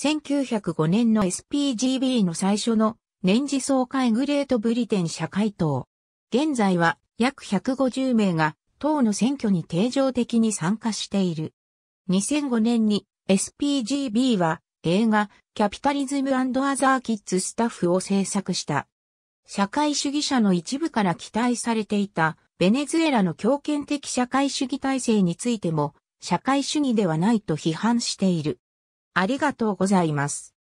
1905年の SPGB の最初の年次総会グレートブリテン社会党。現在は約150名が党の選挙に定常的に参加している。2005年に SPGB は映画キャピタリズムアザーキッズスタッフを制作した。社会主義者の一部から期待されていたベネズエラの強権的社会主義体制についても社会主義ではないと批判している。ありがとうございます。